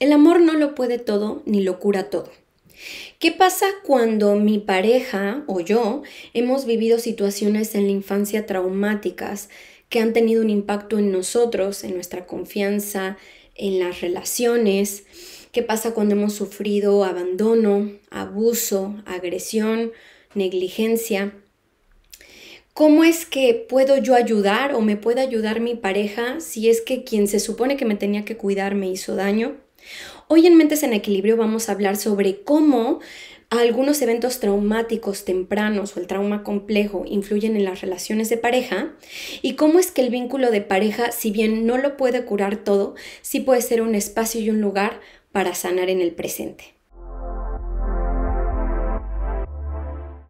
El amor no lo puede todo ni lo cura todo. ¿Qué pasa cuando mi pareja o yo hemos vivido situaciones en la infancia traumáticas que han tenido un impacto en nosotros, en nuestra confianza, en las relaciones? ¿Qué pasa cuando hemos sufrido abandono, abuso, agresión, negligencia? ¿Cómo es que puedo yo ayudar o me puede ayudar mi pareja si es que quien se supone que me tenía que cuidar me hizo daño? Hoy en Mentes en Equilibrio vamos a hablar sobre cómo algunos eventos traumáticos tempranos o el trauma complejo influyen en las relaciones de pareja y cómo es que el vínculo de pareja, si bien no lo puede curar todo, sí puede ser un espacio y un lugar para sanar en el presente.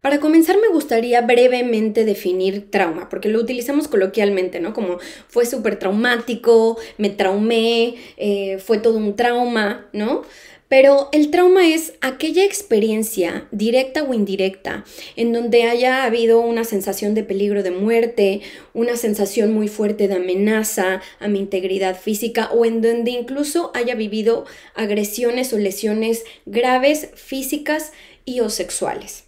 Para comenzar me gustaría brevemente definir trauma, porque lo utilizamos coloquialmente, ¿no? Como fue súper traumático, me traumé, eh, fue todo un trauma, ¿no? Pero el trauma es aquella experiencia, directa o indirecta, en donde haya habido una sensación de peligro de muerte, una sensación muy fuerte de amenaza a mi integridad física o en donde incluso haya vivido agresiones o lesiones graves físicas y o sexuales.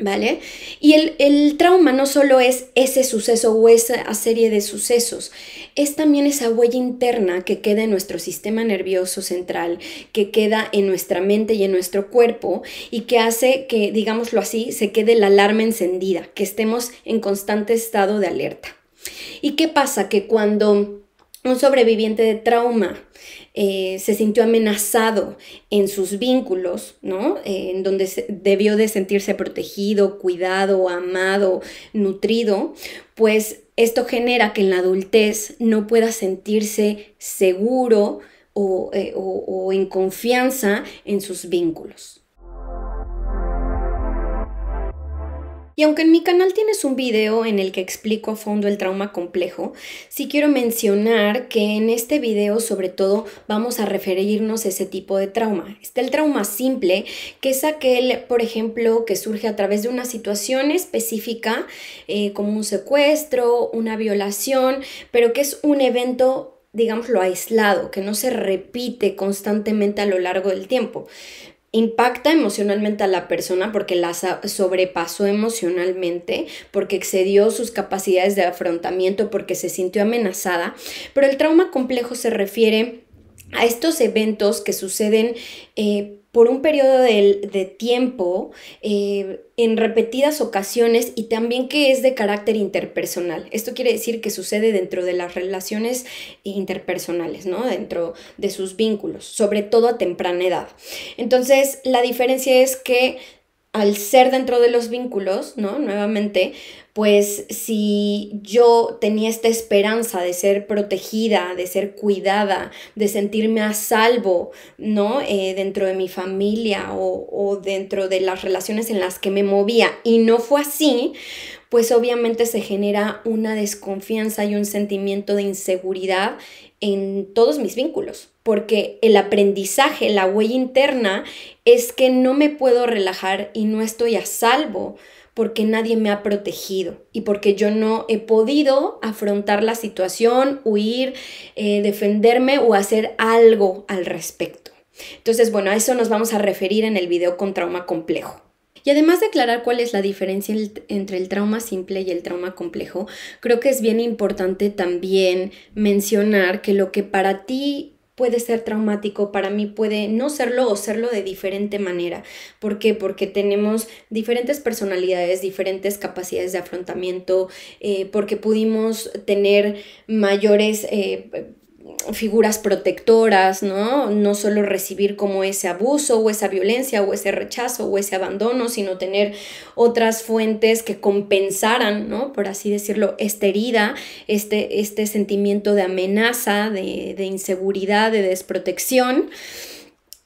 ¿Vale? Y el, trauma no solo es ese suceso o esa serie de sucesos, es también esa huella interna que queda en nuestro sistema nervioso central, que queda en nuestra mente y en nuestro cuerpo y que hace que, digámoslo así, se quede la alarma encendida, que estemos en constante estado de alerta. ¿Y qué pasa? Que cuando un sobreviviente de trauma eh, se sintió amenazado en sus vínculos, ¿no? Eh, en donde debió de sentirse protegido, cuidado, amado, nutrido, pues esto genera que en la adultez no pueda sentirse seguro o eh, en confianza en sus vínculos. Y aunque en mi canal tienes un video en el que explico a fondo el trauma complejo, sí quiero mencionar que en este video sobre todo vamos a referirnos a ese tipo de trauma. Está el trauma simple, que es aquel, por ejemplo, que surge a través de una situación específica, eh, como un secuestro, una violación, pero que es un evento digámoslo, aislado, que no se repite constantemente a lo largo del tiempo impacta emocionalmente a la persona porque la sobrepasó emocionalmente, porque excedió sus capacidades de afrontamiento, porque se sintió amenazada, pero el trauma complejo se refiere a estos eventos que suceden eh, por un periodo de, tiempo eh, en repetidas ocasiones y también que es de carácter interpersonal. Esto quiere decir que sucede dentro de las relaciones interpersonales, ¿no? Dentro de sus vínculos, sobre todo a temprana edad. Entonces, la diferencia es que al ser dentro de los vínculos, ¿no? Nuevamente, pues si yo tenía esta esperanza de ser protegida, de ser cuidada, de sentirme a salvo, ¿no? Eh, dentro de mi familia o dentro de las relaciones en las que me movía y no fue así, pues obviamente se genera una desconfianza y un sentimiento de inseguridad en todos mis vínculos, porque el aprendizaje, la huella interna, es que no me puedo relajar y no estoy a salvo porque nadie me ha protegido y porque yo no he podido afrontar la situación, huir, eh, defenderme o hacer algo al respecto. Entonces, bueno, a eso nos vamos a referir en el video con trauma complejo. Y además de aclarar cuál es la diferencia entre el trauma simple y el trauma complejo, creo que es bien importante también mencionar que lo que para ti puede ser traumático, para mí puede no serlo o serlo de diferente manera. ¿Por qué? Porque tenemos diferentes personalidades, diferentes capacidades de afrontamiento, eh, porque pudimos tener mayores... Eh, figuras protectoras, ¿no? No solo recibir como ese abuso o esa violencia o ese rechazo o ese abandono, sino tener otras fuentes que compensaran, ¿no? Por así decirlo, esta herida, este, este sentimiento de amenaza, de, de inseguridad, de desprotección.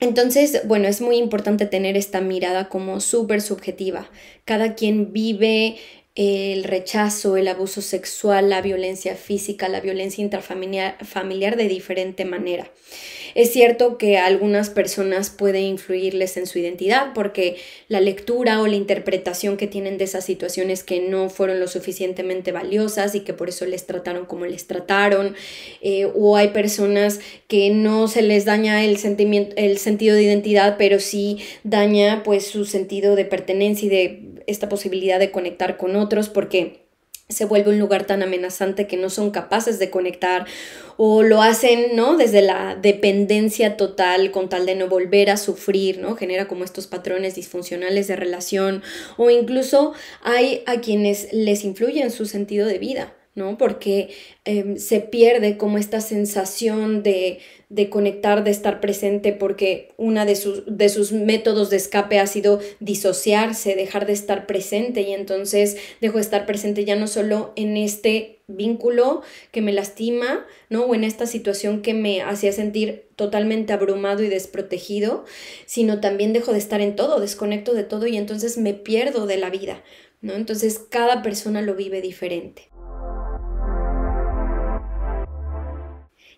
Entonces, bueno, es muy importante tener esta mirada como súper subjetiva. Cada quien vive el rechazo, el abuso sexual, la violencia física, la violencia intrafamiliar familiar de diferente manera. Es cierto que algunas personas puede influirles en su identidad porque la lectura o la interpretación que tienen de esas situaciones que no fueron lo suficientemente valiosas y que por eso les trataron como les trataron, eh, o hay personas que no se les daña el, sentimiento, el sentido de identidad, pero sí daña pues su sentido de pertenencia y de esta posibilidad de conectar con otros porque se vuelve un lugar tan amenazante que no son capaces de conectar o lo hacen, ¿no? Desde la dependencia total con tal de no volver a sufrir, ¿no? Genera como estos patrones disfuncionales de relación o incluso hay a quienes les influye en su sentido de vida, ¿no? Porque em, se pierde como esta sensación de de conectar, de estar presente, porque uno de sus, de sus métodos de escape ha sido disociarse, dejar de estar presente y entonces dejo de estar presente ya no solo en este vínculo que me lastima, ¿no? O en esta situación que me hacía sentir totalmente abrumado y desprotegido, sino también dejo de estar en todo, desconecto de todo y entonces me pierdo de la vida, ¿no? Entonces cada persona lo vive diferente.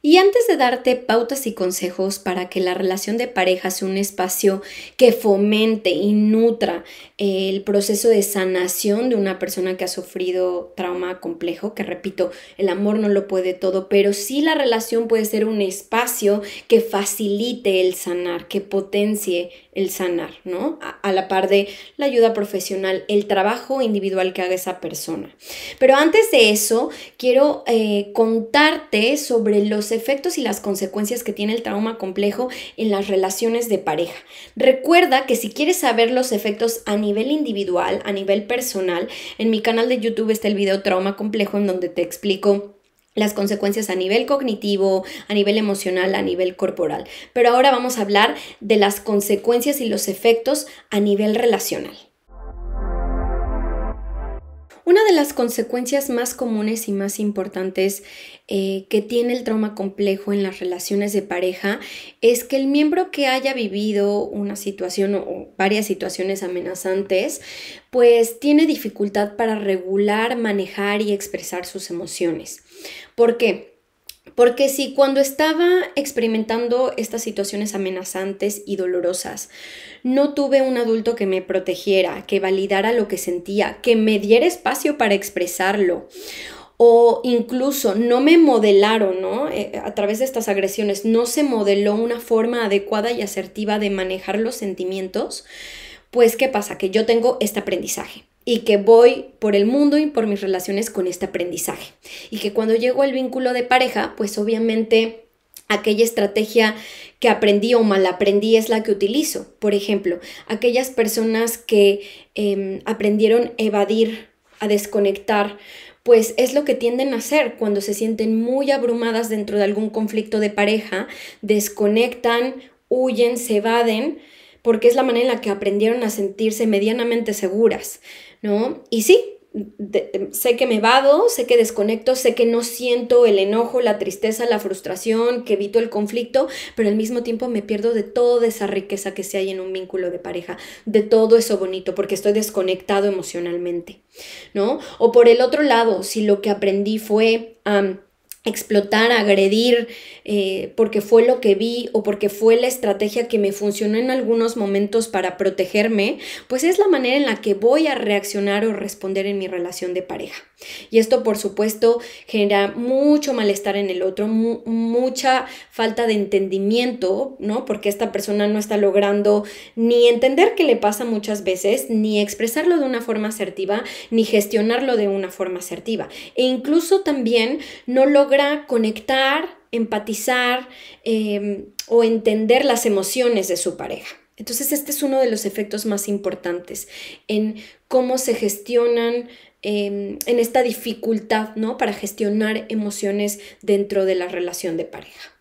Y antes de darte pautas y consejos para que la relación de pareja sea un espacio que fomente y nutra eh, el proceso de sanación de una persona que ha sufrido trauma complejo, que repito, el amor no lo puede todo, pero sí la relación puede ser un espacio que facilite el sanar, que potencie el sanar, ¿no? A, la par de la ayuda profesional, el trabajo individual que haga esa persona. Pero antes de eso, quiero eh, contarte sobre los efectos y las consecuencias que tiene el trauma complejo en las relaciones de pareja. Recuerda que si quieres saber los efectos a nivel individual, a nivel personal, en mi canal de YouTube está el video Trauma Complejo en donde te explico las consecuencias a nivel cognitivo, a nivel emocional, a nivel corporal. Pero ahora vamos a hablar de las consecuencias y los efectos a nivel relacional. Una de las consecuencias más comunes y más importantes eh, que tiene el trauma complejo en las relaciones de pareja es que el miembro que haya vivido una situación o varias situaciones amenazantes, pues tiene dificultad para regular, manejar y expresar sus emociones. ¿Por qué? Porque si cuando estaba experimentando estas situaciones amenazantes y dolorosas, no tuve un adulto que me protegiera, que validara lo que sentía, que me diera espacio para expresarlo, o incluso no me modelaron, ¿no? Eh, a través de estas agresiones, no se modeló una forma adecuada y asertiva de manejar los sentimientos, pues ¿qué pasa? Que yo tengo este aprendizaje y que voy por el mundo y por mis relaciones con este aprendizaje. Y que cuando llego al vínculo de pareja, pues obviamente aquella estrategia que aprendí o mal aprendí es la que utilizo. Por ejemplo, aquellas personas que em, aprendieron a evadir, a desconectar, pues es lo que tienden a hacer cuando se sienten muy abrumadas dentro de algún conflicto de pareja, desconectan, huyen, se evaden, porque es la manera en la que aprendieron a sentirse medianamente seguras. ¿no? Y sí, em, sé que me vado, sé que desconecto, sé que no siento el enojo, la tristeza, la frustración, que evito el conflicto, pero al mismo tiempo me pierdo de toda esa riqueza que se hay en un vínculo de pareja, de todo eso bonito, porque estoy desconectado emocionalmente, ¿no? O por el otro lado, si lo que aprendí fue explotar, agredir, eh, porque fue lo que vi o porque fue la estrategia que me funcionó en algunos momentos para protegerme, pues es la manera en la que voy a reaccionar o responder en mi relación de pareja. Y esto, por supuesto, genera mucho malestar en el otro, mucha falta de entendimiento, ¿no? Porque esta persona no está logrando ni entender qué le pasa muchas veces, ni expresarlo de una forma asertiva, ni gestionarlo de una forma asertiva. E incluso también no logra conectar, empatizar em, o entender las emociones de su pareja. Entonces, este es uno de los efectos más importantes en cómo se gestionan Em, en esta dificultad, ¿no? Para gestionar emociones dentro de la relación de pareja.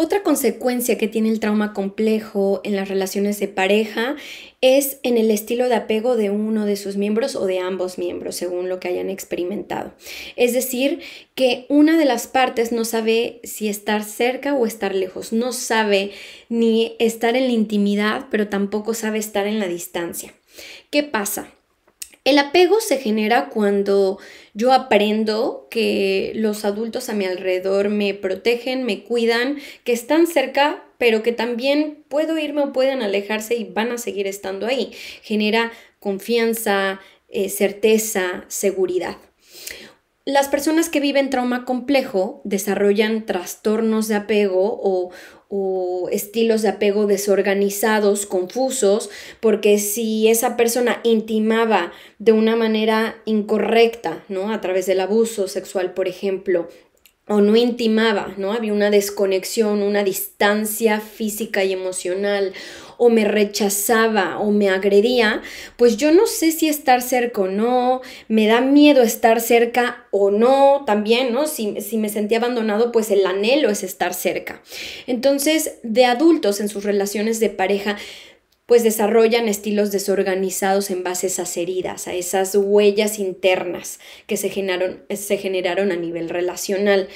Otra consecuencia que tiene el trauma complejo en las relaciones de pareja es en el estilo de apego de uno de sus miembros o de ambos miembros, según lo que hayan experimentado. Es decir, que una de las partes no sabe si estar cerca o estar lejos, no sabe ni estar en la intimidad, pero tampoco sabe estar en la distancia. ¿Qué pasa? El apego se genera cuando yo aprendo que los adultos a mi alrededor me protegen, me cuidan, que están cerca, pero que también puedo irme o pueden alejarse y van a seguir estando ahí. Genera confianza, eh, certeza, seguridad las personas que viven trauma complejo desarrollan trastornos de apego o, estilos de apego desorganizados, confusos, porque si esa persona intimaba de una manera incorrecta, ¿no? A través del abuso sexual, por ejemplo, o no intimaba, ¿no? Había una desconexión, una distancia física y emocional, o me rechazaba o me agredía, pues yo no sé si estar cerca o no, me da miedo estar cerca o no, también, ¿no? Si, si me sentía abandonado, pues el anhelo es estar cerca. Entonces, de adultos en sus relaciones de pareja, pues desarrollan estilos desorganizados en base a esas heridas, a esas huellas internas que se generaron, se generaron a nivel relacional.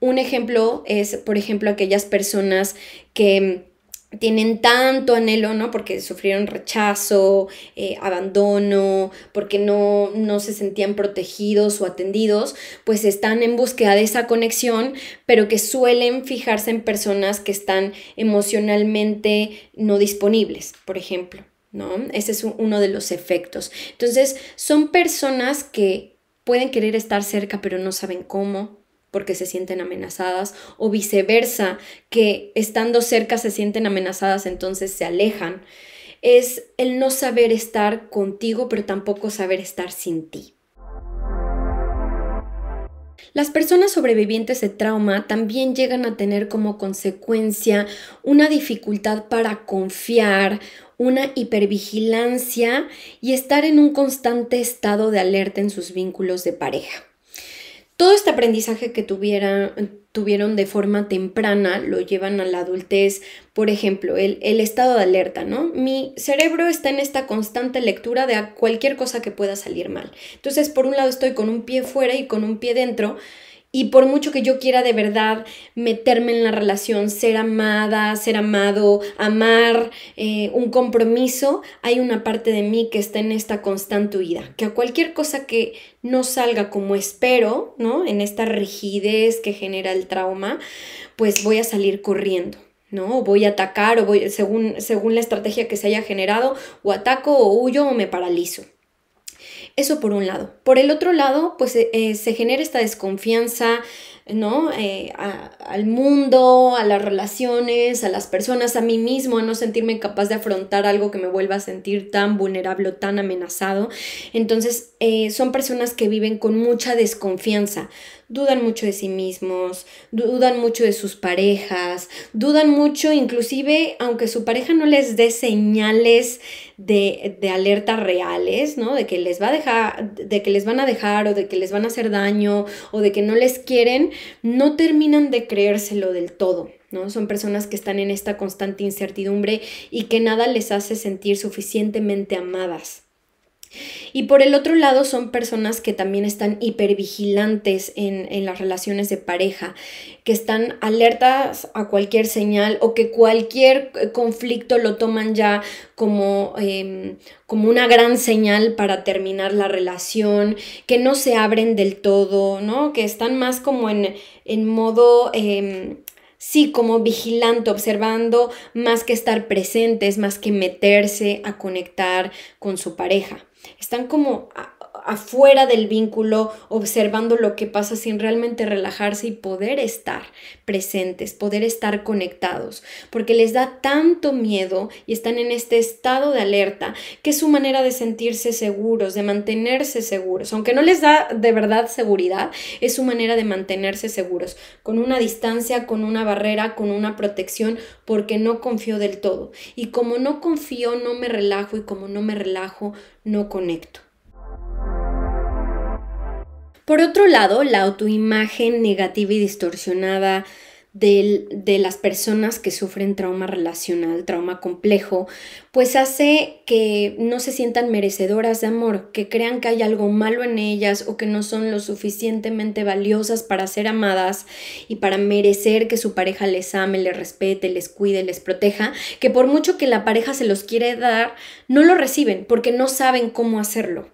Un ejemplo es, por ejemplo, aquellas personas que tienen tanto anhelo, ¿no? Porque sufrieron rechazo, eh, abandono, porque no, se sentían protegidos o atendidos, pues están en búsqueda de esa conexión, pero que suelen fijarse en personas que están emocionalmente no disponibles, por ejemplo, ¿no? Ese es uno de los efectos. Entonces, son personas que pueden querer estar cerca, pero no saben cómo, porque se sienten amenazadas o viceversa, que estando cerca se sienten amenazadas, entonces se alejan. Es el no saber estar contigo, pero tampoco saber estar sin ti. Las personas sobrevivientes de trauma también llegan a tener como consecuencia una dificultad para confiar, una hipervigilancia y estar en un constante estado de alerta en sus vínculos de pareja todo este aprendizaje que tuvieron de forma temprana lo llevan a la adultez. Por ejemplo, el, el, estado de alerta, ¿no? Mi cerebro está en esta constante lectura de cualquier cosa que pueda salir mal. Entonces, por un lado estoy con un pie fuera y con un pie dentro y por mucho que yo quiera de verdad meterme en la relación, ser amada, ser amado, amar, eh, un compromiso, hay una parte de mí que está en esta constante huida, que a cualquier cosa que no salga como espero, ¿no? En esta rigidez que genera el trauma, pues voy a salir corriendo. ¿no? voy a atacar, o voy, según, según la estrategia que se haya generado, o ataco, o huyo, o me paralizo. Eso por un lado. Por el otro lado, pues eh, eh, se genera esta desconfianza, ¿no? Eh, al mundo, a las relaciones, a las personas, a mí mismo, a no sentirme capaz de afrontar algo que me vuelva a sentir tan vulnerable o tan amenazado. Entonces, son personas que viven con mucha desconfianza, dudan mucho de sí mismos, dudan mucho de sus parejas, dudan mucho inclusive aunque su pareja no les dé señales de, alerta reales, ¿no? De que les va a dejar, de que les van a dejar o de que les van a hacer daño o de que no les quieren, no terminan de creérselo del todo. ¿No? Son personas que están en esta constante incertidumbre y que nada les hace sentir suficientemente amadas. Y por el otro lado son personas que también están hipervigilantes en, las relaciones de pareja, que están alertas a cualquier señal o que cualquier eh, conflicto lo toman ya como, em, como una gran señal para terminar la relación, que no se abren del todo, Que están más como en, modo... Em, sí, como vigilante, observando más que estar presentes, más que meterse a conectar con su pareja. Están como ah, afuera del vínculo, observando lo que pasa sin realmente relajarse y poder estar presentes, poder estar conectados, porque les da tanto miedo y están en este estado de alerta que es su manera de sentirse seguros, de mantenerse seguros, aunque no les da de verdad seguridad, es su manera de mantenerse seguros, con una distancia, con una barrera, con una protección, porque no confío del todo. Y como no confío, no me relajo y como no me relajo, no conecto. Por otro lado, la autoimagen negativa y distorsionada de, de, las personas que sufren trauma relacional, trauma complejo, pues hace que no se sientan merecedoras de amor, que crean que hay algo malo en ellas o que no son lo suficientemente valiosas para ser amadas y para merecer que su pareja les ame, les respete, les cuide, les proteja, que por mucho que la pareja se los quiere dar, no lo reciben porque no saben cómo hacerlo.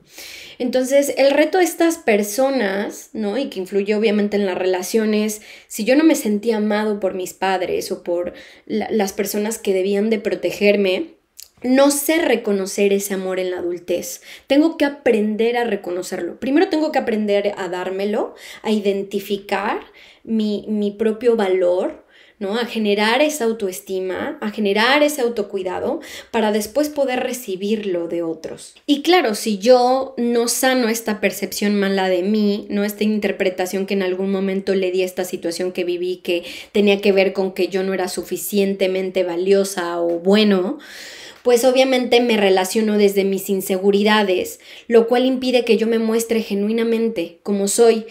Entonces, el reto de estas personas, ¿no? Y que influye obviamente en las relaciones, si yo no me sentía amado por mis padres o por las personas que debían de protegerme, no sé reconocer ese amor en la adultez. Tengo que aprender a reconocerlo. Primero tengo que aprender a dármelo, a identificar mi, mi propio valor, ¿no? A generar esa autoestima, a generar ese autocuidado para después poder recibirlo de otros. Y claro, si yo no sano esta percepción mala de mí, no esta interpretación que en algún momento le di a esta situación que viví que tenía que ver con que yo no era suficientemente valiosa o bueno, pues obviamente me relaciono desde mis inseguridades, lo cual impide que yo me muestre genuinamente como soy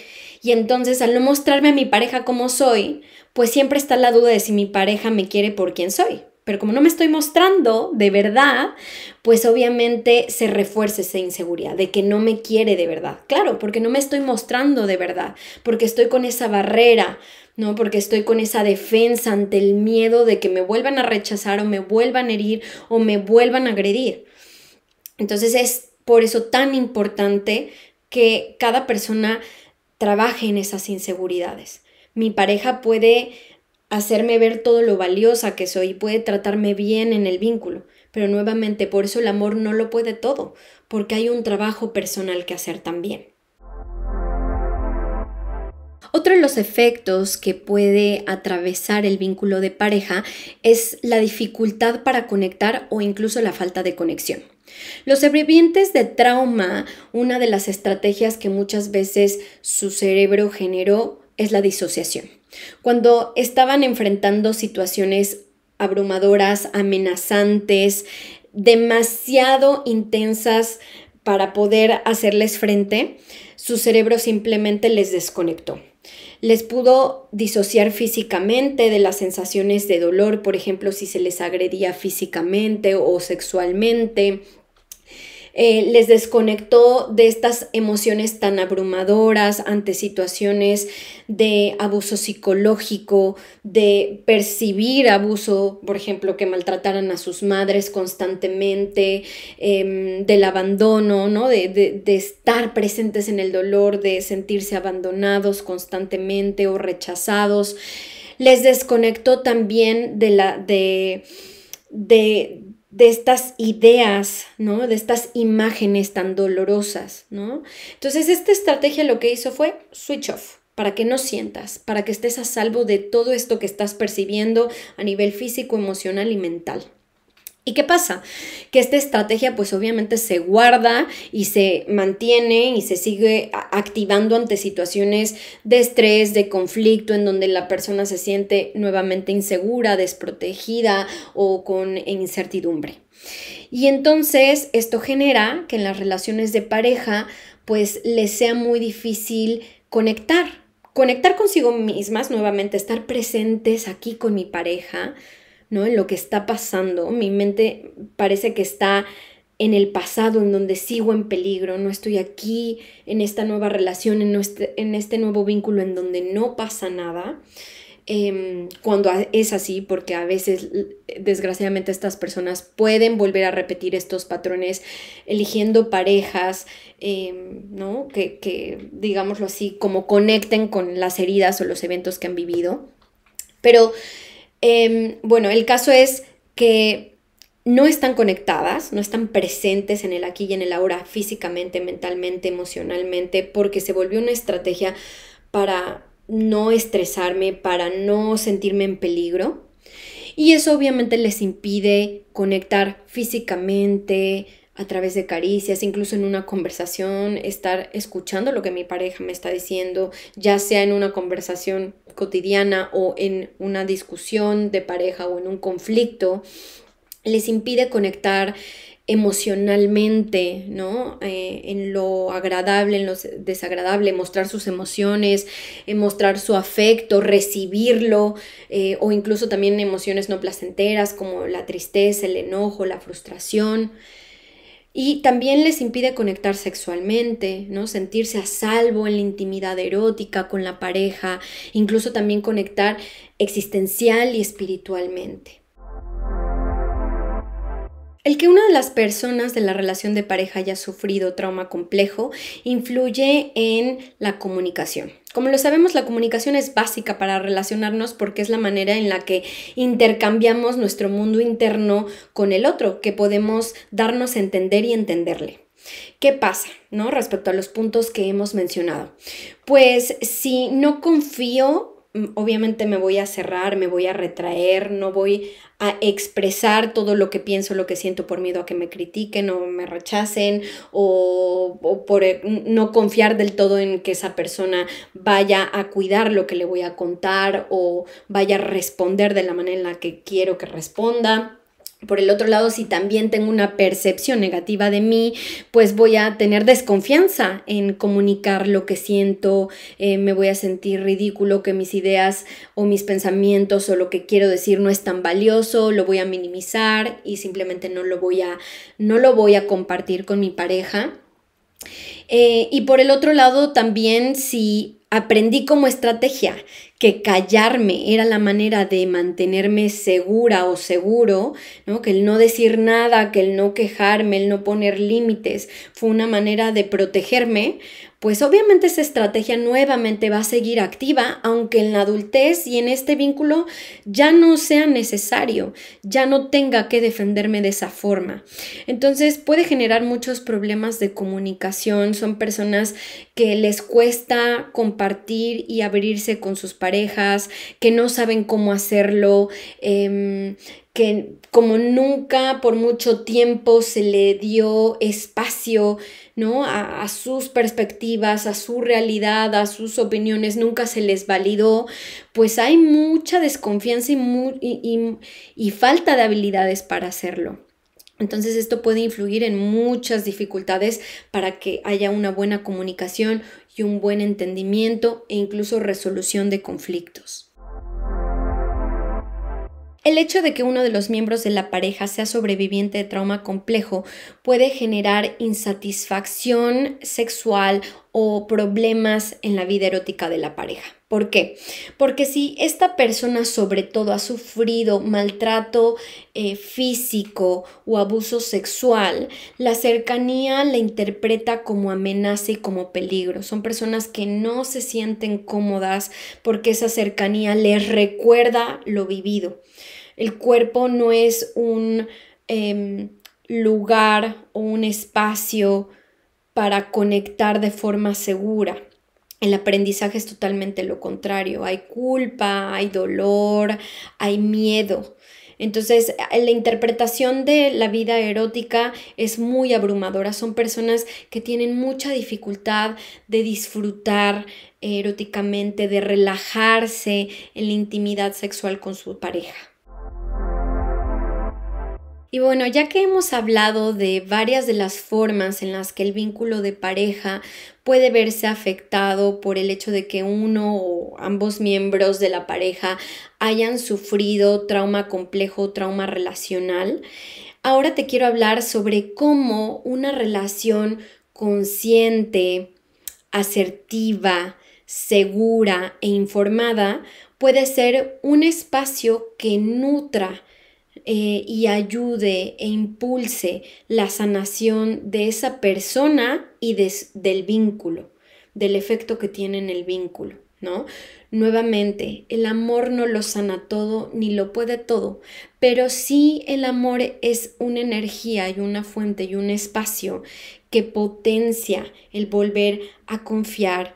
y entonces al no mostrarme a mi pareja como soy, pues siempre está la duda de si mi pareja me quiere por quien soy. Pero como no me estoy mostrando de verdad, pues obviamente se refuerza esa inseguridad de que no me quiere de verdad. Claro, porque no me estoy mostrando de verdad, porque estoy con esa barrera, ¿no? Porque estoy con esa defensa ante el miedo de que me vuelvan a rechazar o me vuelvan a herir o me vuelvan a agredir. Entonces es por eso tan importante que cada persona trabaje en esas inseguridades. Mi pareja puede hacerme ver todo lo valiosa que soy, puede tratarme bien en el vínculo, pero nuevamente por eso el amor no lo puede todo, porque hay un trabajo personal que hacer también. Otro de los efectos que puede atravesar el vínculo de pareja es la dificultad para conectar o incluso la falta de conexión. Los sobrevivientes de trauma, una de las estrategias que muchas veces su cerebro generó es la disociación. Cuando estaban enfrentando situaciones abrumadoras, amenazantes, demasiado intensas para poder hacerles frente, su cerebro simplemente les desconectó. Les pudo disociar físicamente de las sensaciones de dolor, por ejemplo, si se les agredía físicamente o sexualmente, eh, les desconectó de estas emociones tan abrumadoras ante situaciones de abuso psicológico, de percibir abuso, por ejemplo, que maltrataran a sus madres constantemente, em, del abandono, ¿no? De, de estar presentes en el dolor, de sentirse abandonados constantemente o rechazados les desconectó también de la de, de de estas ideas, ¿no? De estas imágenes tan dolorosas, ¿no? Entonces, esta estrategia lo que hizo fue switch off, para que no sientas, para que estés a salvo de todo esto que estás percibiendo a nivel físico, emocional y mental. ¿Y qué pasa? Que esta estrategia pues obviamente se guarda y se mantiene y se sigue activando ante situaciones de estrés, de conflicto, en donde la persona se siente nuevamente insegura, desprotegida o con incertidumbre. Y entonces esto genera que en las relaciones de pareja pues les sea muy difícil conectar, conectar consigo mismas, nuevamente estar presentes aquí con mi pareja, ¿no? En lo que está pasando. Mi mente parece que está en el pasado, en donde sigo en peligro, no estoy aquí, en esta nueva relación, en, este nuevo vínculo, en donde no pasa nada. Em, cuando es así, porque a veces, eh, desgraciadamente, estas personas pueden volver a repetir estos patrones eligiendo parejas, em, ¿no? Que, que, digámoslo así, como conecten con las heridas o los eventos que han vivido. Pero Em, bueno, el caso es que no están conectadas, no están presentes en el aquí y en el ahora físicamente, mentalmente, emocionalmente, porque se volvió una estrategia para no estresarme, para no sentirme en peligro. Y eso obviamente les impide conectar físicamente, a través de caricias, incluso en una conversación, estar escuchando lo que mi pareja me está diciendo, ya sea en una conversación cotidiana o en una discusión de pareja o en un conflicto, les impide conectar emocionalmente, ¿no? Eh, en lo agradable, en lo desagradable, mostrar sus emociones, eh, mostrar su afecto, recibirlo, eh, o incluso también emociones no placenteras como la tristeza, el enojo, la frustración. Y también les impide conectar sexualmente, ¿no? Sentirse a salvo en la intimidad erótica con la pareja, incluso también conectar existencial y espiritualmente. El que una de las personas de la relación de pareja haya sufrido trauma complejo influye en la comunicación. Como lo sabemos, la comunicación es básica para relacionarnos porque es la manera en la que intercambiamos nuestro mundo interno con el otro, que podemos darnos a entender y entenderle. ¿Qué pasa, no? Respecto a los puntos que hemos mencionado. Pues si no confío obviamente me voy a cerrar, me voy a retraer, no voy a expresar todo lo que pienso, lo que siento por miedo a que me critiquen o me rechacen o, por eh, no confiar del todo en que esa persona vaya a cuidar lo que le voy a contar o vaya a responder de la manera en la que quiero que responda. Por el otro lado, si también tengo una percepción negativa de mí, pues voy a tener desconfianza en comunicar lo que siento, eh, me voy a sentir ridículo que mis ideas o mis pensamientos o lo que quiero decir no es tan valioso, lo voy a minimizar y simplemente no lo voy a, no lo voy a compartir con mi pareja. Eh, y por el otro lado, también si Aprendí como estrategia que callarme era la manera de mantenerme segura o seguro, que el no decir nada, que el no quejarme, el no poner límites, fue una manera de protegerme pues obviamente esa estrategia nuevamente va a seguir activa, aunque en la adultez y en este vínculo ya no sea necesario, ya no tenga que defenderme de esa forma. Entonces puede generar muchos problemas de comunicación, son personas que les cuesta compartir y abrirse con sus parejas, que no saben cómo hacerlo. Em, que como nunca por mucho tiempo se le dio espacio ¿no? A, sus perspectivas, a su realidad, a sus opiniones, nunca se les validó, pues hay mucha desconfianza y falta de habilidades para hacerlo. Entonces esto puede influir en muchas dificultades para que haya una buena comunicación y un buen entendimiento e incluso resolución de conflictos. El hecho de que uno de los miembros de la pareja sea sobreviviente de trauma complejo puede generar insatisfacción sexual o problemas en la vida erótica de la pareja. ¿Por qué? Porque si esta persona sobre todo ha sufrido maltrato eh, físico o abuso sexual, la cercanía la interpreta como amenaza y como peligro. Son personas que no se sienten cómodas porque esa cercanía les recuerda lo vivido. El cuerpo no es un em, lugar o un espacio para conectar de forma segura el aprendizaje es totalmente lo contrario. Hay culpa, hay dolor, hay miedo. Entonces, eh, la interpretación de la vida erótica es muy abrumadora. Son personas que tienen mucha dificultad de disfrutar eróticamente, de relajarse en la intimidad sexual con su pareja. Y bueno, ya que hemos hablado de varias de las formas en las que el vínculo de pareja puede verse afectado por el hecho de que uno o ambos miembros de la pareja hayan sufrido trauma complejo, trauma relacional, ahora te quiero hablar sobre cómo una relación consciente, asertiva, segura e informada puede ser un espacio que nutra eh, y ayude e impulse la sanación de esa persona y del vínculo, del efecto que tiene en el vínculo, ¿no? Nuevamente, el amor no lo sana todo ni lo puede todo, pero sí el amor es una energía y una fuente y un espacio que potencia el volver a confiar,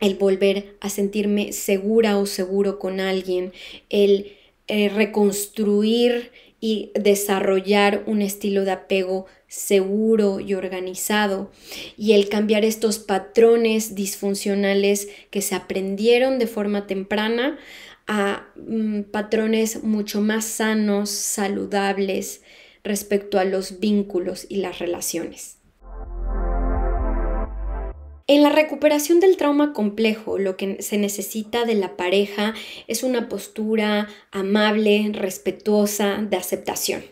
el volver a sentirme segura o seguro con alguien, el eh, reconstruir y desarrollar un estilo de apego seguro y organizado. Y el cambiar estos patrones disfuncionales que se aprendieron de forma temprana a mm, patrones mucho más sanos, saludables respecto a los vínculos y las relaciones. En la recuperación del trauma complejo, lo que se necesita de la pareja es una postura amable, respetuosa, de aceptación,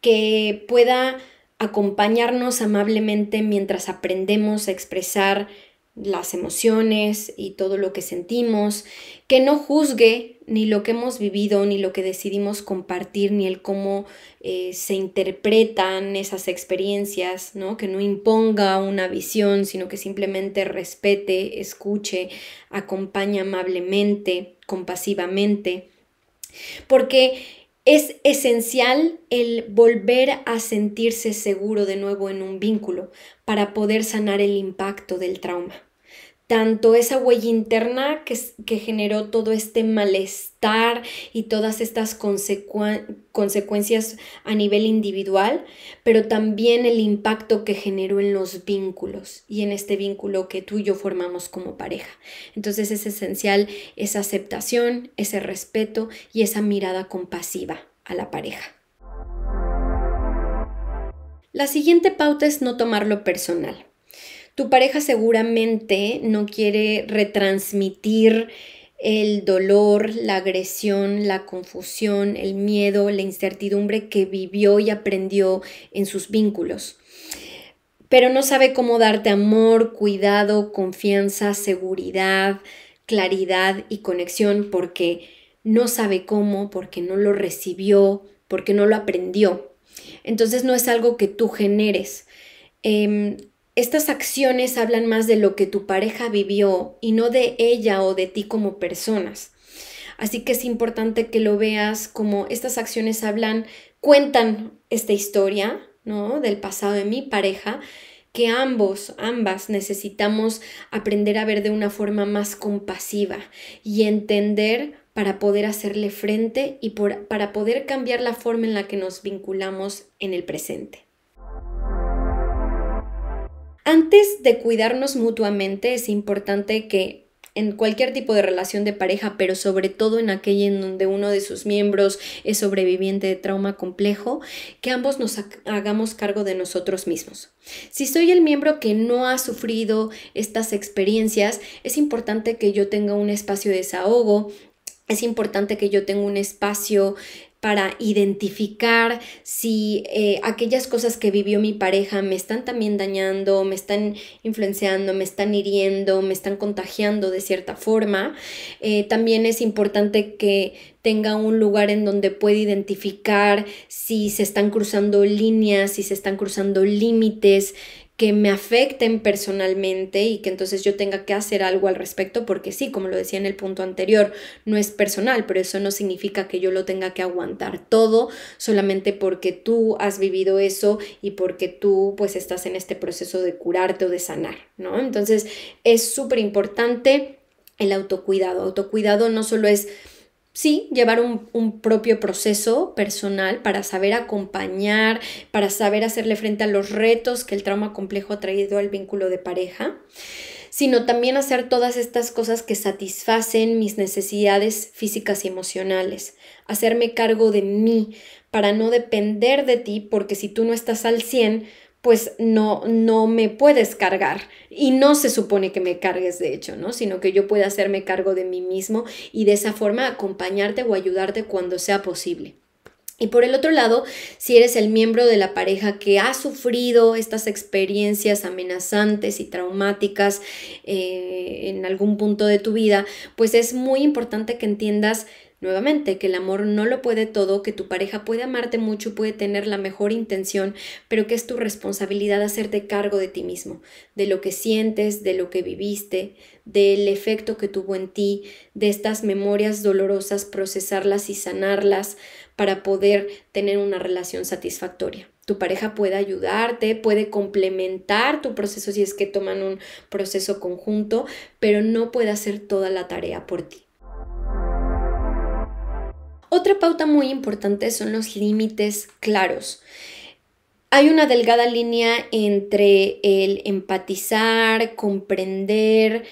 que pueda acompañarnos amablemente mientras aprendemos a expresar las emociones y todo lo que sentimos, que no juzgue ni lo que hemos vivido, ni lo que decidimos compartir, ni el cómo eh, se interpretan esas experiencias, ¿no? Que no imponga una visión, sino que simplemente respete, escuche, acompañe amablemente, compasivamente. Porque es esencial el volver a sentirse seguro de nuevo en un vínculo para poder sanar el impacto del trauma tanto esa huella interna que, generó todo este malestar y todas estas consecuencias a nivel individual, pero también el impacto que generó en los vínculos y en este vínculo que tú y yo formamos como pareja. Entonces es esencial esa aceptación, ese respeto y esa mirada compasiva a la pareja. La siguiente pauta es no tomarlo personal. Tu pareja seguramente no quiere retransmitir el dolor, la agresión, la confusión, el miedo, la incertidumbre que vivió y aprendió en sus vínculos. Pero no sabe cómo darte amor, cuidado, confianza, seguridad, claridad y conexión porque no sabe cómo, porque no lo recibió, porque no lo aprendió. Entonces no es algo que tú generes. Em, estas acciones hablan más de lo que tu pareja vivió y no de ella o de ti como personas. Así que es importante que lo veas como estas acciones hablan, cuentan esta historia, Del pasado de mi pareja, que ambos, ambas necesitamos aprender a ver de una forma más compasiva y entender para poder hacerle frente y para poder cambiar la forma en la que nos vinculamos en el presente. Antes de cuidarnos mutuamente, es importante que en cualquier tipo de relación de pareja, pero sobre todo en aquella en donde uno de sus miembros es sobreviviente de trauma complejo, que ambos nos hagamos cargo de nosotros mismos. Si soy el miembro que no ha sufrido estas experiencias, es importante que yo tenga un espacio de desahogo, es importante que yo tenga un espacio para identificar si eh, aquellas cosas que vivió mi pareja me están también dañando, me están influenciando, me están hiriendo, me están contagiando de cierta forma. Eh, también es importante que tenga un lugar en donde pueda identificar si se están cruzando líneas, si se están cruzando límites, que me afecten personalmente y que entonces yo tenga que hacer algo al respecto, porque sí, como lo decía en el punto anterior, no es personal, pero eso no significa que yo lo tenga que aguantar todo solamente porque tú has vivido eso y porque tú pues estás en este proceso de curarte o de sanar, ¿no? Entonces es súper importante el autocuidado. Autocuidado no solo es sí, llevar un, un, propio proceso personal para saber acompañar, para saber hacerle frente a los retos que el trauma complejo ha traído al vínculo de pareja, sino también hacer todas estas cosas que satisfacen mis necesidades físicas y emocionales, hacerme cargo de mí para no depender de ti, porque si tú no estás al 100, pues no, no me puedes cargar. Y no se supone que me cargues, de hecho, ¿no? Sino que yo pueda hacerme cargo de mí mismo y de esa forma acompañarte o ayudarte cuando sea posible. Y por el otro lado, si eres el miembro de la pareja que ha sufrido estas experiencias amenazantes y traumáticas eh, en algún punto de tu vida, pues es muy importante que entiendas Nuevamente, que el amor no lo puede todo, que tu pareja puede amarte mucho, puede tener la mejor intención, pero que es tu responsabilidad hacerte cargo de ti mismo, de lo que sientes, de lo que viviste, del efecto que tuvo en ti, de estas memorias dolorosas, procesarlas y sanarlas para poder tener una relación satisfactoria. Tu pareja puede ayudarte, puede complementar tu proceso si es que toman un proceso conjunto, pero no puede hacer toda la tarea por ti. Otra pauta muy importante son los límites claros. Hay una delgada línea entre el empatizar, comprender,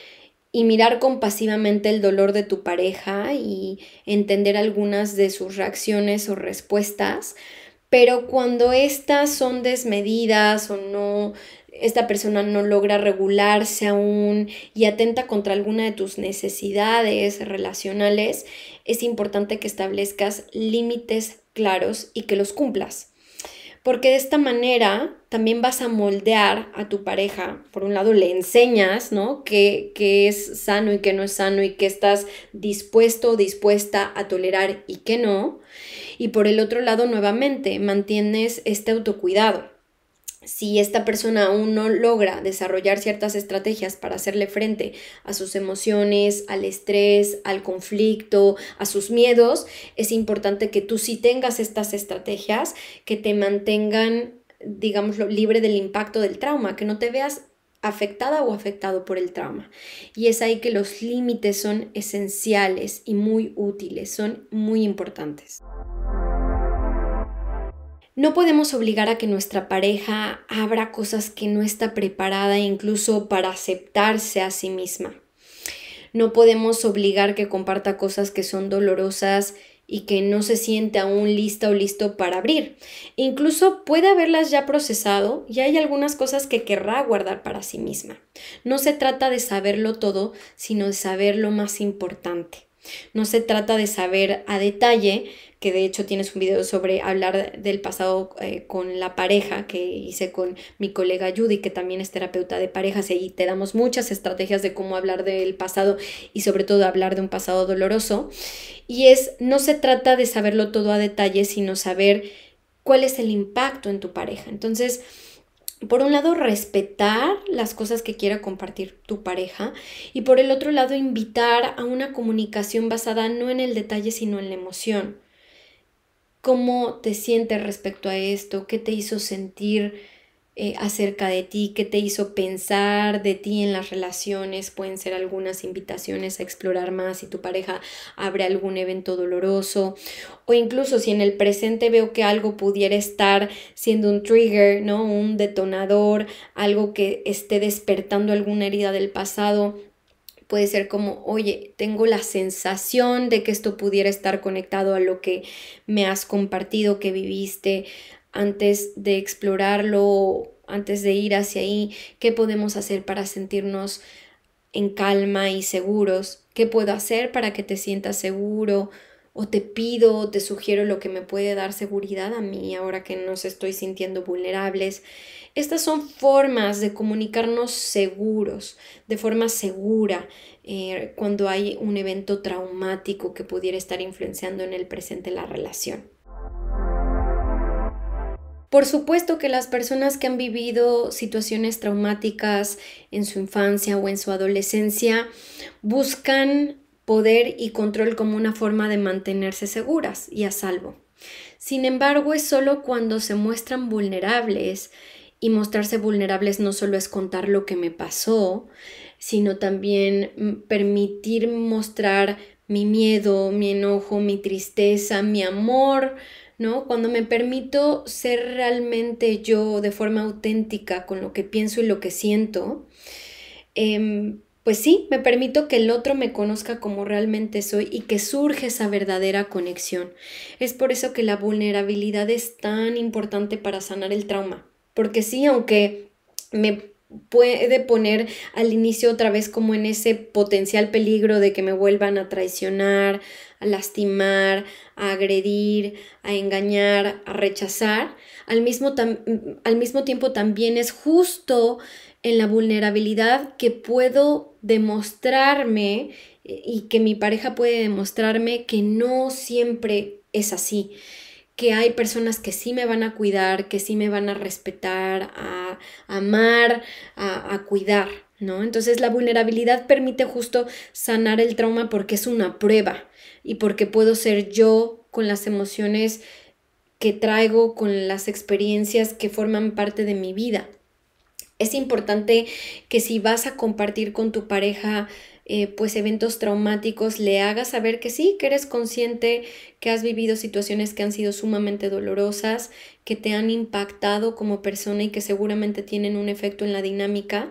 y mirar compasivamente el dolor de tu pareja y entender algunas de sus reacciones o respuestas, pero cuando estas son desmedidas o no esta persona no logra regularse aún y atenta contra alguna de tus necesidades relacionales, es importante que establezcas límites claros y que los cumplas porque de esta manera también vas a moldear a tu pareja. Por un lado, le enseñas, ¿no? Que, que es sano y que no es sano y que estás dispuesto o dispuesta a tolerar y que no. Y por el otro lado, nuevamente, mantienes este autocuidado si esta persona aún no logra desarrollar ciertas estrategias para hacerle frente a sus emociones, al estrés, al conflicto, a sus miedos, es importante que tú sí tengas estas estrategias que te mantengan, digámoslo, libre del impacto del trauma, que no te veas afectada o afectado por el trauma. Y es ahí que los límites son esenciales y muy útiles, son muy importantes. No podemos obligar a que nuestra pareja abra cosas que no está preparada incluso para aceptarse a sí misma. No podemos obligar que comparta cosas que son dolorosas y que no se siente aún lista o listo para abrir. Incluso puede haberlas ya procesado y hay algunas cosas que querrá guardar para sí misma. No se trata de saberlo todo, sino de saber lo más importante. No se trata de saber a detalle, que de hecho tienes un video sobre hablar del pasado eh, con la pareja que hice con mi colega Judy, que también es terapeuta de parejas, y te damos muchas estrategias de cómo hablar del pasado y sobre todo hablar de un pasado doloroso. Y es, no se trata de saberlo todo a detalle, sino saber cuál es el impacto en tu pareja. Entonces, por un lado, respetar las cosas que quiera compartir tu pareja y por el otro lado, invitar a una comunicación basada no en el detalle, sino en la emoción. ¿Cómo te sientes respecto a esto? ¿Qué te hizo sentir? Eh, acerca de ti, qué te hizo pensar de ti en las relaciones, pueden ser algunas invitaciones a explorar más si tu pareja abre algún evento doloroso o incluso si en el presente veo que algo pudiera estar siendo un trigger, ¿no? Un detonador, algo que esté despertando alguna herida del pasado, puede ser como, oye, tengo la sensación de que esto pudiera estar conectado a lo que me has compartido, que viviste, antes de explorarlo, antes de ir hacia ahí, qué podemos hacer para sentirnos en calma y seguros, qué puedo hacer para que te sientas seguro, o te pido, o te sugiero lo que me puede dar seguridad a mí ahora que nos estoy sintiendo vulnerables. Estas son formas de comunicarnos seguros, de forma segura, eh, cuando hay un evento traumático que pudiera estar influenciando en el presente la relación. Por supuesto que las personas que han vivido situaciones traumáticas en su infancia o en su adolescencia buscan poder y control como una forma de mantenerse seguras y a salvo. Sin embargo, es solo cuando se muestran vulnerables, y mostrarse vulnerables no solo es contar lo que me pasó, sino también mm, permitir mostrar mi miedo, mi enojo, mi tristeza, mi amor, ¿no? Cuando me permito ser realmente yo de forma auténtica con lo que pienso y lo que siento, em, pues sí, me permito que el otro me conozca como realmente soy y que surge esa verdadera conexión. Es por eso que la vulnerabilidad es tan importante para sanar el trauma. Porque sí, aunque me puede poner al inicio otra vez como en ese potencial peligro de que me vuelvan a traicionar, a lastimar, a agredir, a engañar, a rechazar. Al mismo, al mismo tiempo también es justo en la vulnerabilidad que puedo demostrarme eh, y que mi pareja puede demostrarme que no siempre es así que hay personas que sí me van a cuidar, que sí me van a respetar, a, amar, a, a cuidar, ¿no? Entonces la vulnerabilidad permite justo sanar el trauma porque es una prueba y porque puedo ser yo con las emociones que traigo, con las experiencias que forman parte de mi vida. Es importante que si vas a compartir con tu pareja eh, pues eventos traumáticos le hagas saber que sí, que eres consciente, que has vivido situaciones que han sido sumamente dolorosas, que te han impactado como persona y que seguramente tienen un efecto en la dinámica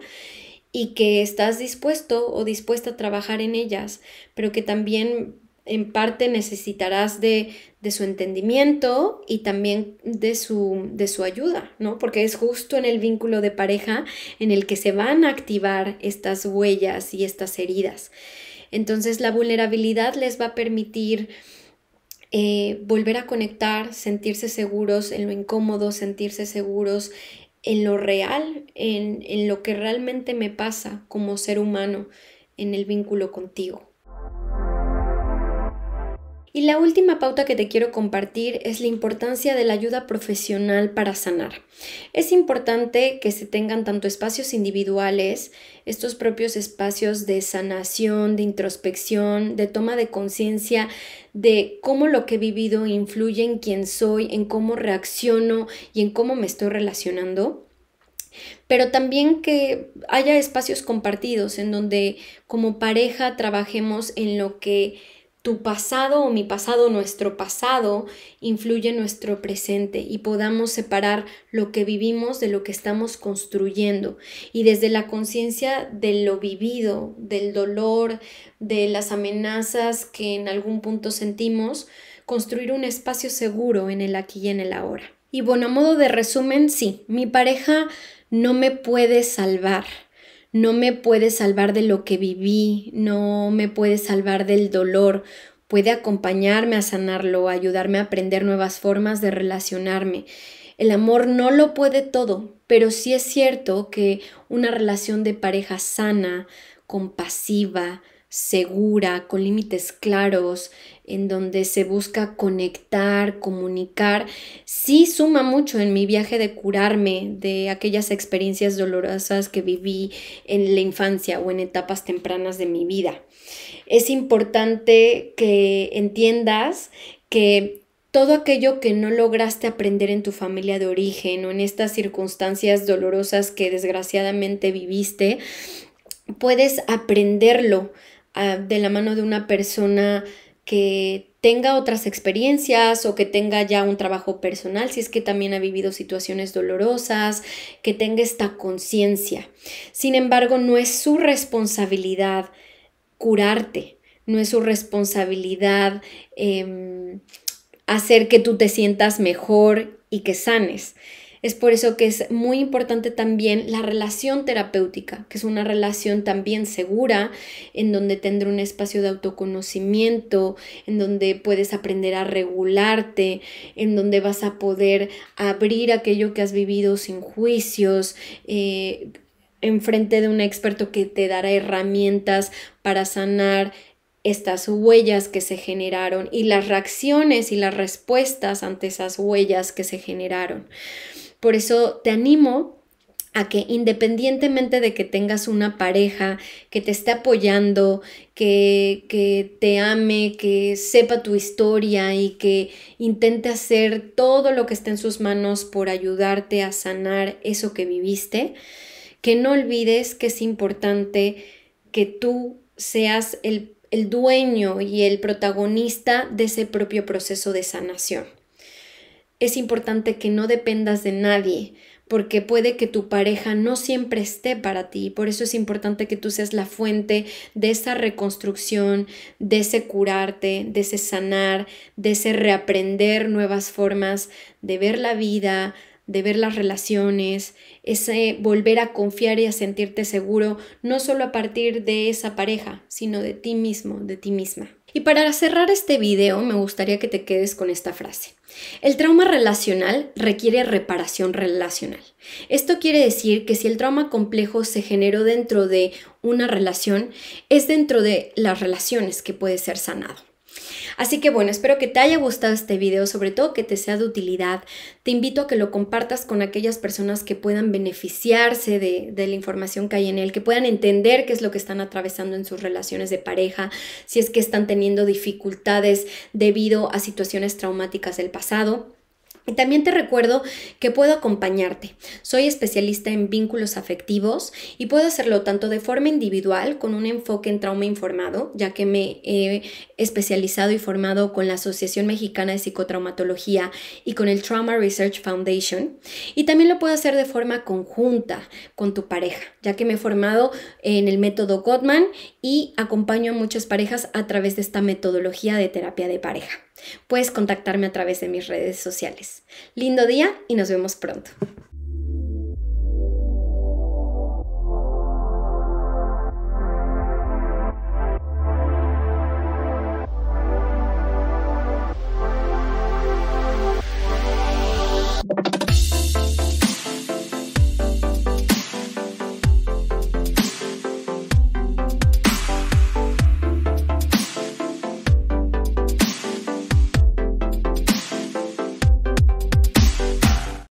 y que estás dispuesto o dispuesta a trabajar en ellas, pero que también en parte necesitarás de, su entendimiento y también de su, de su ayuda, ¿no? Porque es justo en el vínculo de pareja en el que se van a activar estas huellas y estas heridas. Entonces la vulnerabilidad les va a permitir eh, volver a conectar, sentirse seguros en lo incómodo, sentirse seguros en lo real, en lo que realmente me pasa como ser humano en el vínculo contigo. Y la última pauta que te quiero compartir es la importancia de la ayuda profesional para sanar. Es importante que se tengan tanto espacios individuales, estos propios espacios de sanación, de introspección, de toma de conciencia de cómo lo que he vivido influye en quién soy, en cómo reacciono y en cómo me estoy relacionando pero también que haya espacios compartidos en donde como pareja trabajemos en lo que tu pasado o mi pasado, nuestro pasado, influye en nuestro presente y podamos separar lo que vivimos de lo que estamos construyendo. Y desde la conciencia de lo vivido, del dolor, de las amenazas que en algún punto sentimos, construir un espacio seguro en el aquí y en el ahora. Y bueno, a modo de resumen, sí, mi pareja no me puede salvar no me puede salvar de lo que viví, no me puede salvar del dolor, puede acompañarme a sanarlo, ayudarme a aprender nuevas formas de relacionarme. El amor no lo puede todo, pero sí es cierto que una relación de pareja sana, compasiva, segura, con límites claros, en donde se busca conectar, comunicar, sí suma mucho en mi viaje de curarme de aquellas experiencias dolorosas que viví en la infancia o en etapas tempranas de mi vida. Es importante que entiendas que todo aquello que no lograste aprender en tu familia de origen o en estas circunstancias dolorosas que desgraciadamente viviste, puedes aprenderlo ah, de la mano de una persona que tenga otras experiencias o que tenga ya un trabajo personal, si es que también ha vivido situaciones dolorosas, que tenga esta conciencia. Sin embargo, no es su responsabilidad curarte, no es su responsabilidad em, hacer que tú te sientas mejor y que sanes. Es por eso que es muy importante también la relación terapéutica, que es una relación también segura, en donde tendré un espacio de autoconocimiento, en donde puedes aprender a regularte, en donde vas a poder abrir aquello que has vivido sin juicios. en eh, enfrente de un experto que te dará herramientas para sanar estas huellas que se generaron y las reacciones y las respuestas ante esas huellas que se generaron. Por eso te animo a que independientemente de que tengas una pareja que te esté apoyando, que, te ame, que sepa tu historia y que intente hacer todo lo que esté en sus manos por ayudarte a sanar eso que viviste, que no olvides que es importante que tú seas el dueño y el protagonista de ese propio proceso de sanación es importante que no dependas de nadie, porque puede que tu pareja no siempre esté para ti. Por eso es importante que tú seas la fuente de esa reconstrucción, de ese curarte, de ese sanar, de ese reaprender nuevas formas de ver la vida, de ver las relaciones, ese volver a confiar y a sentirte seguro, no solo a partir de esa pareja, sino de ti mismo, de ti misma. Y para cerrar este video, me gustaría que te quedes con esta frase. El trauma relacional requiere reparación relacional. Esto quiere decir que si el trauma complejo se generó dentro de una relación, es dentro de las relaciones que puede ser sanado. Así que bueno, espero que te haya gustado este video, sobre todo que te sea de utilidad. Te invito a que lo compartas con aquellas personas que puedan beneficiarse de, la información que hay en él, que puedan entender qué es lo que están atravesando en sus relaciones de pareja, si es que están teniendo dificultades debido a situaciones traumáticas del pasado. Y también te recuerdo que puedo acompañarte. Soy especialista en vínculos afectivos y puedo hacerlo tanto de forma individual con un enfoque en trauma informado, ya que me he especializado y formado con la Asociación Mexicana de Psicotraumatología y con el Trauma Research Foundation. Y también lo puedo hacer de forma conjunta con tu pareja, ya que me he formado en el método Gottman y acompaño a muchas parejas a través de esta metodología de terapia de pareja. Puedes contactarme a través de mis redes sociales. Lindo día y nos vemos pronto.